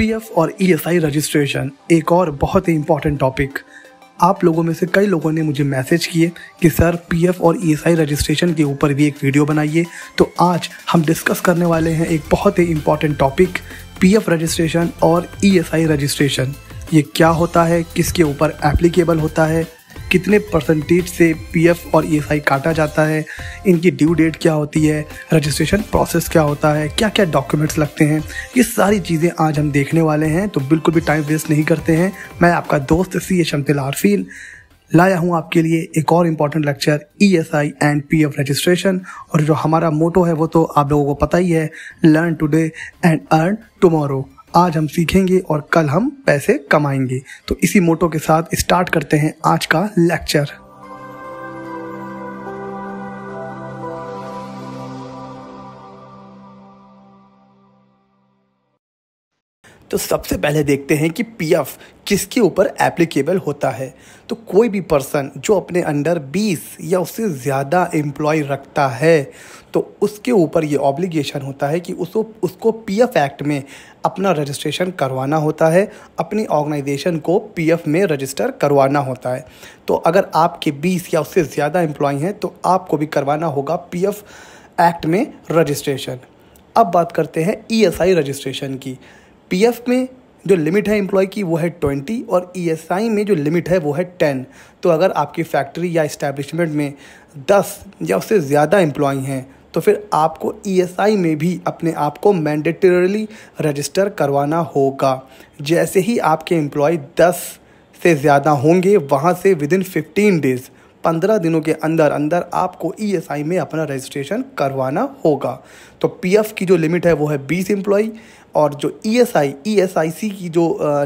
PF और ESI e registration एक और बहुत ही इंपॉर्टेंट टॉपिक आप लोगों में से कई लोगों ने मुझे मैसेज किए कि सर पीएफ और ईएसआई e रजिस्ट्रेशन के ऊपर भी एक वीडियो बनाइए तो आज हम डिस्कस करने वाले हैं एक बहुत ही इंपॉर्टेंट टॉपिक पीएफ रजिस्ट्रेशन और ईएसआई e रजिस्ट्रेशन ये क्या होता है किसके ऊपर एप्लीकेबल होता है कितने परसेंटेज से पीएफ और ईएसआई e काटा जाता है इनकी ड्यू डेट क्या होती है रजिस्ट्रेशन प्रोसेस क्या होता है क्या क्या डॉक्यूमेंट्स लगते हैं ये सारी चीज़ें आज हम देखने वाले हैं तो बिल्कुल भी टाइम वेस्ट नहीं करते हैं मैं आपका दोस्त सी ए शमतिल आरफील लाया हूँ आपके लिए एक और important lecture E S I and P F registration और जो हमारा मोटो है वो तो आप लोगों को पता ही है learn today and earn tomorrow आज हम सीखेंगे और कल हम पैसे कमाएंगे तो इसी मोटो के साथ स्टार्ट करते हैं आज का लेक्चर तो सबसे पहले देखते हैं कि एफ़ किसके ऊपर एप्लीकेबल होता है तो कोई भी पर्सन जो अपने अंडर 20 या उससे ज़्यादा एम्प्लॉय रखता है तो उसके ऊपर ये ऑब्लिगेशन होता है कि उसको उसको एफ़ एक्ट में अपना रजिस्ट्रेशन करवाना होता है अपनी ऑर्गेनाइजेशन को एफ़ में रजिस्टर करवाना होता है तो अगर आपके 20 या उससे ज़्यादा एम्प्लॉय हैं तो आपको भी करवाना होगा एफ एक्ट में रजिस्ट्रेशन अब बात करते हैं आई e रजिस्ट्रेशन की पी में जो लिमिट है एम्प्लॉय की वो है ट्वेंटी और ई e में जो लिमिट है वो है टेन तो अगर आपकी फैक्ट्री या इस्टेब्लिशमेंट में दस या उससे ज़्यादा एम्प्लॉय हैं तो फिर आपको ई e में भी अपने आप को मैंडेटरली रजिस्टर करवाना होगा जैसे ही आपके एम्प्लॉय दस से ज़्यादा होंगे वहाँ से विद इन फिफ्टीन डेज़ पंद्रह दिनों के अंदर अंदर आपको ई e में अपना रजिस्ट्रेशन करवाना होगा तो पी की जो लिमिट है वो है बीस एम्प्लॉय और जो ई एस आई ई एस आई सी की जो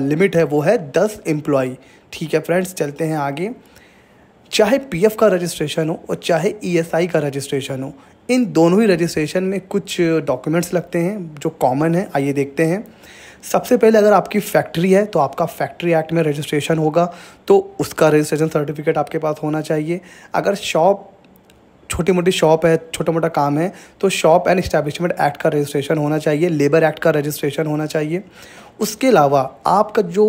लिमिट है वो है दस एम्प्लॉय ठीक है फ्रेंड्स चलते हैं आगे चाहे पी एफ़ का रजिस्ट्रेशन हो और चाहे ई एस आई का रजिस्ट्रेशन हो इन दोनों ही रजिस्ट्रेशन में कुछ डॉक्यूमेंट्स लगते हैं जो कॉमन है आइए देखते हैं सबसे पहले अगर आपकी फैक्ट्री है तो आपका फैक्ट्री एक्ट में रजिस्ट्रेशन होगा तो उसका रजिस्ट्रेशन सर्टिफिकेट आपके पास होना चाहिए अगर शॉप छोटी मोटी शॉप है छोटा मोटा काम है तो शॉप एंड इस्टेब्लिशमेंट एक्ट का रजिस्ट्रेशन होना चाहिए लेबर एक्ट का रजिस्ट्रेशन होना चाहिए उसके अलावा आपका जो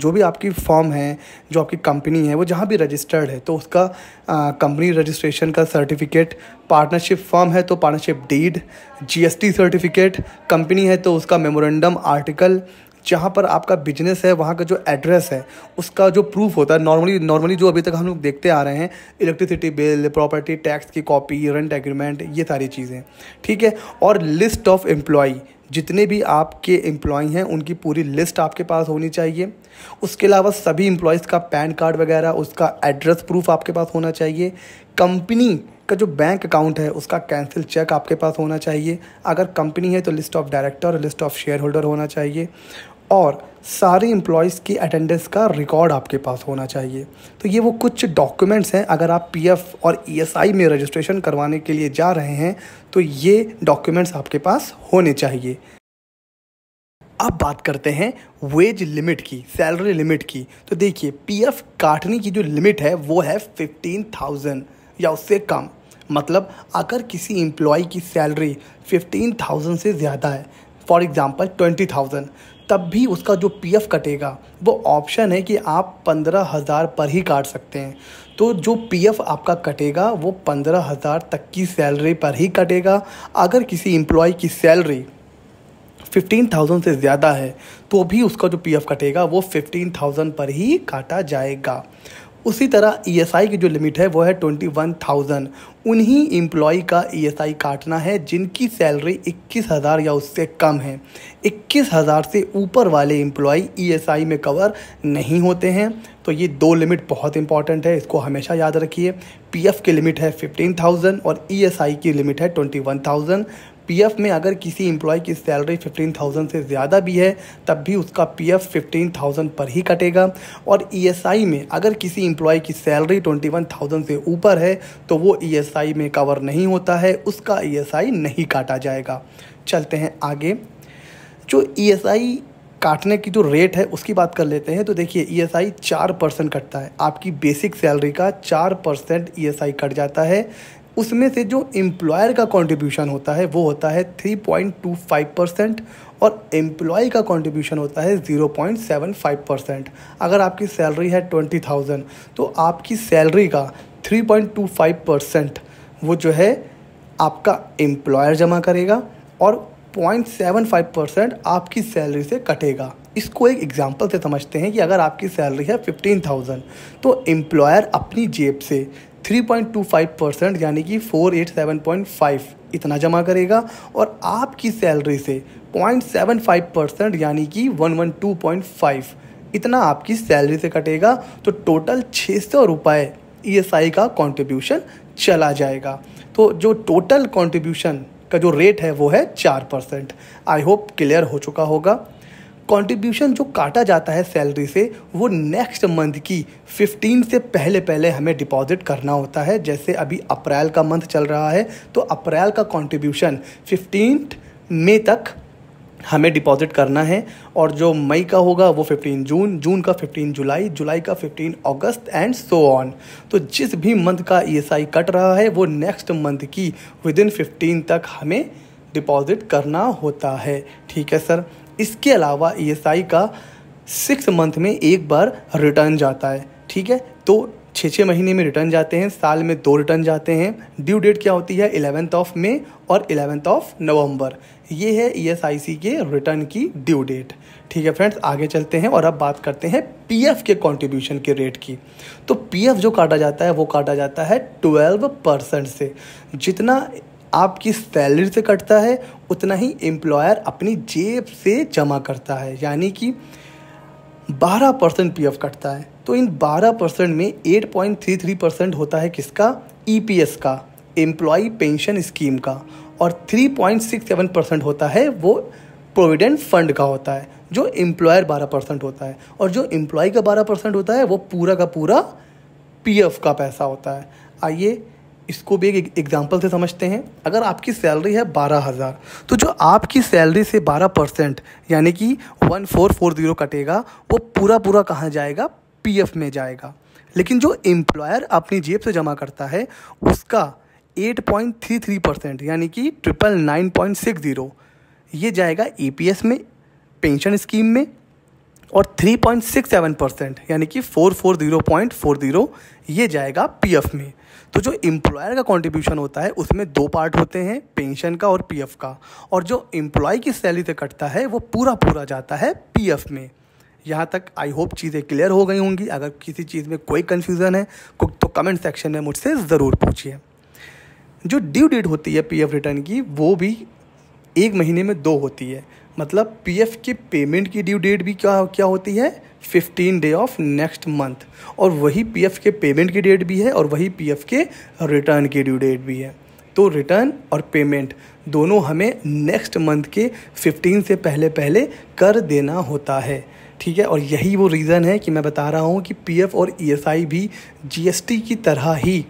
जो भी आपकी फॉर्म है जो आपकी कंपनी है वो जहाँ भी रजिस्टर्ड है तो उसका कंपनी रजिस्ट्रेशन का सर्टिफिकेट पार्टनरशिप फॉर्म है तो partnership deed GST certificate company है तो उसका मेमोरेंडम आर्टिकल जहाँ पर आपका बिजनेस है वहाँ का जो एड्रेस है उसका जो प्रूफ होता है नॉर्मली नॉर्मली जो अभी तक हम लोग देखते आ रहे हैं इलेक्ट्रिसिटी बिल प्रॉपर्टी टैक्स की कॉपी रेंट एग्रीमेंट ये सारी चीज़ें ठीक है और लिस्ट ऑफ एम्प्लॉय जितने भी आपके एम्प्लॉय हैं उनकी पूरी लिस्ट आपके पास होनी चाहिए उसके अलावा सभी एम्प्लॉयज़ का पैन कार्ड वगैरह उसका एड्रेस प्रूफ आपके पास होना चाहिए कंपनी का जो बैंक अकाउंट है उसका कैंसिल चेक आपके पास होना चाहिए अगर कंपनी है तो list of director list of share holder होना चाहिए और सारे एम्प्लॉयज़ की अटेंडेंस का रिकॉर्ड आपके पास होना चाहिए तो ये वो कुछ डॉक्यूमेंट्स हैं अगर आप पीएफ और ईएसआई e में रजिस्ट्रेशन करवाने के लिए जा रहे हैं तो ये डॉक्यूमेंट्स आपके पास होने चाहिए अब बात करते हैं वेज लिमिट की सैलरी लिमिट की तो देखिए पीएफ काटने की जो लिमिट है वो है फिफ्टीन थाउजेंड या उससे कम मतलब अगर किसी एम्प्लॉय की सैलरी फिफ्टीन थाउजेंड से ज़्यादा है फॉर एग्ज़ाम्पल ट्वेंटी थाउजेंड तब भी उसका जो पी एफ कटेगा वो ऑप्शन है कि आप पंद्रह हज़ार पर ही काट सकते हैं तो जो पी एफ आपका कटेगा वो पंद्रह हज़ार तक की सैलरी पर ही कटेगा अगर किसी एम्प्लॉय की सैलरी फिफ्टीन थाउजेंड से ज़्यादा है तो भी उसका जो पी एफ कटेगा वो फिफ्टीन थाउजेंड पर ही काटा जाएगा उसी तरह ईएसआई e की जो लिमिट है वो है ट्वेंटी वन थाउजेंड उन्हीं एम्प्लॉय का ईएसआई e काटना है जिनकी सैलरी इक्कीस हज़ार या उससे कम है इक्कीस हज़ार से ऊपर वाले एम्प्लॉय ईएसआई e में कवर नहीं होते हैं तो ये दो लिमिट बहुत इंपॉर्टेंट है इसको हमेशा याद रखिए पीएफ की लिमिट है फिफ्टीन थाउजेंड और ईएसआई की लिमिट है ट्वेंटी वन थाउजेंड पीएफ में अगर किसी एम्प्लॉय की सैलरी फिफ्टीन थाउजेंड से ज़्यादा भी है तब भी उसका पीएफ फिफ्टीन थाउजेंड पर ही कटेगा और ईएसआई e में अगर किसी एम्प्लॉय की सैलरी ट्वेंटी वन थाउजेंड से ऊपर है तो वो ईएसआई e में कवर नहीं होता है उसका ईएसआई e नहीं काटा जाएगा चलते हैं आगे जो ईएसआई काटने की जो रेट है उसकी बात कर लेते हैं तो देखिए ई आई चार परसेंट कटता है आपकी बेसिक सैलरी का चार परसेंट ई कट जाता है उसमें से जो एम्प्लॉयर का कंट्रीब्यूशन होता है वो होता है 3.25 परसेंट और एम्प्लॉय का कंट्रीब्यूशन होता है 0.75 परसेंट अगर आपकी सैलरी है 20,000 तो आपकी सैलरी का 3.25 परसेंट वो जो है आपका एम्प्लॉयर जमा करेगा और 0.75 परसेंट आपकी सैलरी से कटेगा इसको एक एग्जाम्पल से समझते हैं कि अगर आपकी सैलरी है फिफ्टीन थाउजेंड तो एम्प्लॉयर अपनी जेब से 3.25 परसेंट यानी कि 487.5 इतना जमा करेगा और आपकी सैलरी से 0.75 परसेंट यानी कि 112.5 इतना आपकी सैलरी से कटेगा तो टोटल छः सौ रुपये ई e का कंट्रीब्यूशन चला जाएगा तो जो टोटल कंट्रीब्यूशन का जो रेट है वो है चार परसेंट आई होप क्लियर हो चुका होगा कंट्रीब्यूशन जो काटा जाता है सैलरी से वो नेक्स्ट मंथ की 15 से पहले पहले हमें डिपॉजिट करना होता है जैसे अभी अप्रैल का मंथ चल रहा है तो अप्रैल का कंट्रीब्यूशन फिफ्टीन मई तक हमें डिपॉजिट करना है और जो मई का होगा वो 15 जून जून का 15 जुलाई जुलाई का 15 अगस्त एंड सो ऑन तो जिस भी मंथ का ईएसआई e कट रहा है वो नेक्स्ट मंथ की विद इन फिफ्टीन तक हमें डिपॉजिट करना होता है ठीक है सर इसके अलावा ईएसआई e का सिक्स मंथ में एक बार रिटर्न जाता है ठीक है तो छः छः महीने में रिटर्न जाते हैं साल में दो रिटर्न जाते हैं ड्यू डेट क्या होती है इलेवेंथ ऑफ मे और इलेवेंथ ऑफ नवंबर ये है ईएसआईसी e के रिटर्न की ड्यू डेट ठीक है फ्रेंड्स आगे चलते हैं और अब बात करते हैं पीएफ के कंट्रीब्यूशन के रेट की तो पीएफ जो काटा जाता है वो काटा जाता है ट्वेल्व परसेंट से जितना आपकी सैलरी से कटता है उतना ही एम्प्लॉयर अपनी जेब से जमा करता है यानी कि 12 परसेंट पी कटता है तो इन 12 परसेंट में 8.33 परसेंट होता है किसका ई e का एम्प्लॉय पेंशन स्कीम का और 3.67 परसेंट होता है वो प्रोविडेंट फंड का होता है जो एम्प्लॉयर 12 परसेंट होता है और जो एम्प्लॉय का 12 परसेंट होता है वो पूरा का पूरा पीएफ का पैसा होता है आइए इसको भी एक एग्जाम्पल से समझते हैं अगर आपकी सैलरी है बारह हज़ार तो जो आपकी सैलरी से बारह परसेंट यानी कि वन फोर फोर ज़ीरो कटेगा वो पूरा पूरा कहाँ जाएगा पी में जाएगा लेकिन जो एम्प्लॉयर अपनी जेब से जमा करता है उसका eight point three three percent यानी कि triple nine point six zero ये जाएगा ई में पेंशन स्कीम में और 3.67 परसेंट यानी कि 440.40 ये जाएगा पीएफ में तो जो एम्प्लॉयर का कंट्रीब्यूशन होता है उसमें दो पार्ट होते हैं पेंशन का और पीएफ का और जो एम्प्लॉय की सैलरी से कटता है वो पूरा पूरा जाता है पीएफ में यहाँ तक आई होप चीज़ें क्लियर हो गई होंगी अगर किसी चीज़ में कोई कन्फ्यूज़न है तो कमेंट सेक्शन में मुझसे ज़रूर पूछिए जो ड्यू डेट होती है पीएफ रिटर्न की वो भी एक महीने में दो होती है मतलब पीएफ की पेमेंट की ड्यू डेट भी क्या क्या होती है fifteen day of next month और वही पीएफ के पेमेंट की डेट भी है और वही पीएफ के रिटर्न की ड्यू डेट भी है तो रिटर्न और पेमेंट दोनों हमें नेक्स्ट मंथ के फिफ्टीन से पहले पहले कर देना होता है ठीक है और यही वो रीज़न है कि मैं बता रहा हूँ कि पीएफ और ईएसआई e भी जीएसटी की तरह ही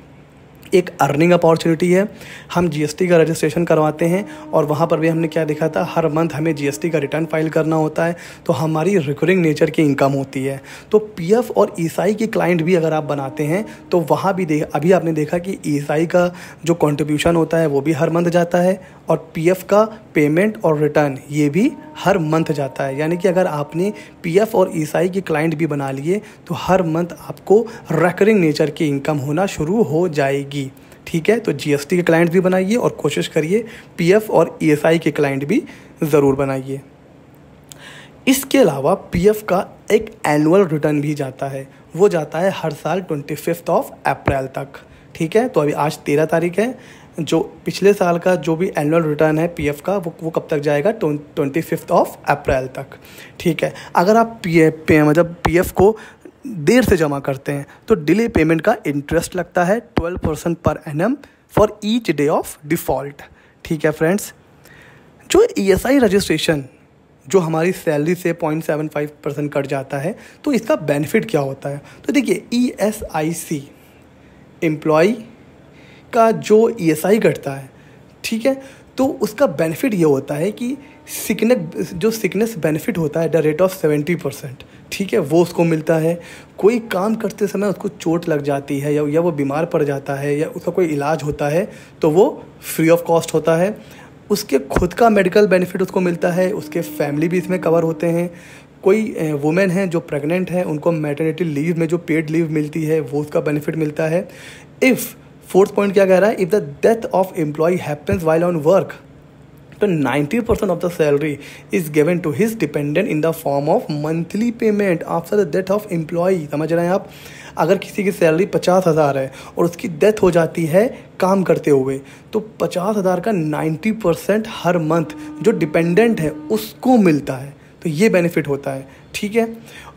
एक अर्निंग अपॉर्चुनिटी है हम जीएसटी का रजिस्ट्रेशन करवाते हैं और वहाँ पर भी हमने क्या देखा था हर मंथ हमें जीएसटी का रिटर्न फाइल करना होता है तो हमारी रिकरिंग नेचर की इनकम होती है तो पीएफ और ईसाई के क्लाइंट भी अगर आप बनाते हैं तो वहाँ भी देख अभी आपने देखा कि ईसाई e का जो कॉन्ट्रीब्यूशन होता है वो भी हर मंथ जाता है और पी का पेमेंट और रिटर्न ये भी हर मंथ जाता है यानी कि अगर आपने पीएफ और ईसाई के क्लाइंट भी बना लिए तो हर मंथ आपको रेकरिंग नेचर की इनकम होना शुरू हो जाएगी ठीक है तो जीएसटी के क्लाइंट भी बनाइए और कोशिश करिए पीएफ और ईएसआई के क्लाइंट भी ज़रूर बनाइए इसके अलावा पीएफ का एक एनुअल रिटर्न भी जाता है वो जाता है हर साल ट्वेंटी फिफ्थ ऑफ अप्रैल तक ठीक है तो अभी आज तेरह तारीख है जो पिछले साल का जो भी एनुअल रिटर्न है पीएफ का वो वो कब तक जाएगा ट्वेंटी फिफ्थ ऑफ अप्रैल तक ठीक है अगर आप पी पे मतलब पी को देर से जमा करते हैं तो डिले पेमेंट का इंटरेस्ट लगता है ट्वेल्व परसेंट पर an for each day of default ठीक है फ्रेंड्स जो ई e रजिस्ट्रेशन जो हमारी सैलरी से point seven five percent cut जाता है तो इसका बेनिफिट क्या होता है तो देखिए ई एस आई सी एम्प्लॉय का जो ई एस आई घटता है ठीक है तो उसका बेनिफिट ये होता है कि सिकनेस जो सिकनेस बेनिफिट होता है the rate of seventy percent ठीक है वो उसको मिलता है कोई काम करते समय उसको चोट लग जाती है या या वो बीमार पड़ जाता है या उसका कोई इलाज होता है तो वो फ्री ऑफ कॉस्ट होता है उसके खुद का मेडिकल बेनिफिट उसको मिलता है उसके फैमिली भी इसमें कवर होते हैं कोई वुमेन है जो प्रेग्नेंट है उनको मैटरनिटी लीव में जो पेड लीव मिलती है वो उसका बेनिफिट मिलता है इफ़ फोर्थ पॉइंट क्या कह रहा है if the death of employee happens while on work तो ninety percent of the salary is given to his dependent in the form of monthly payment after the death of employee समझ रहे हैं आप अगर किसी की सैलरी पचास हज़ार है और उसकी डेथ हो जाती है काम करते हुए तो पचास हज़ार का नाइन्टी परसेंट हर मंथ जो डिपेंडेंट है उसको मिलता है तो ये बेनिफिट होता है ठीक है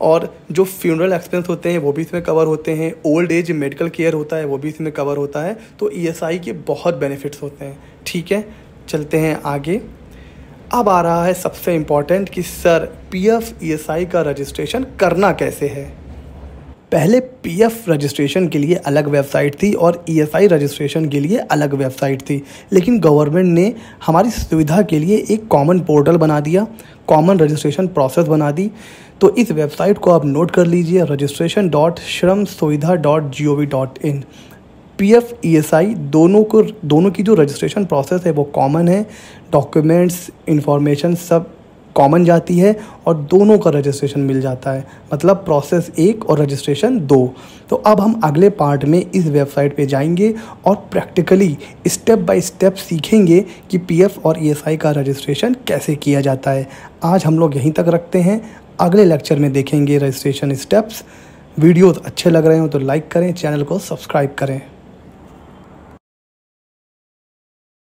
और जो फ्यूनरल एक्सपेंस होते हैं वो भी इसमें कवर होते हैं ओल्ड एज मेडिकल केयर होता है वो भी इसमें कवर होता है तो ई e के बहुत बेनिफिट्स होते हैं ठीक है चलते हैं आगे अब आ रहा है सबसे इम्पॉर्टेंट कि sir P F E S I का रजिस्ट्रेशन करना कैसे है पहले पीएफ रजिस्ट्रेशन के लिए अलग वेबसाइट थी और ईएसआई e रजिस्ट्रेशन के लिए अलग वेबसाइट थी लेकिन गवर्नमेंट ने हमारी सुविधा के लिए एक कॉमन पोर्टल बना दिया कॉमन रजिस्ट्रेशन प्रोसेस बना दी तो इस वेबसाइट को आप नोट कर लीजिए registration dot Shram Suvidha dot G O V dot in P F E S I दोनों को दोनों की जो रजिस्ट्रेशन प्रोसेस है वो कॉमन है डॉक्यूमेंट्स इन्फॉर्मेशन सब कॉमन जाती है और दोनों का रजिस्ट्रेशन मिल जाता है मतलब प्रोसेस एक और रजिस्ट्रेशन दो तो अब हम अगले पार्ट में इस वेबसाइट पे जाएंगे और प्रैक्टिकली स्टेप बाय स्टेप सीखेंगे कि पीएफ और ईएसआई e का रजिस्ट्रेशन कैसे किया जाता है आज हम लोग यहीं तक रखते हैं अगले लेक्चर में देखेंगे रजिस्ट्रेशन स्टेप्स वीडियोज़ अच्छे लग रहे हो तो लाइक करें चैनल को सब्सक्राइब करें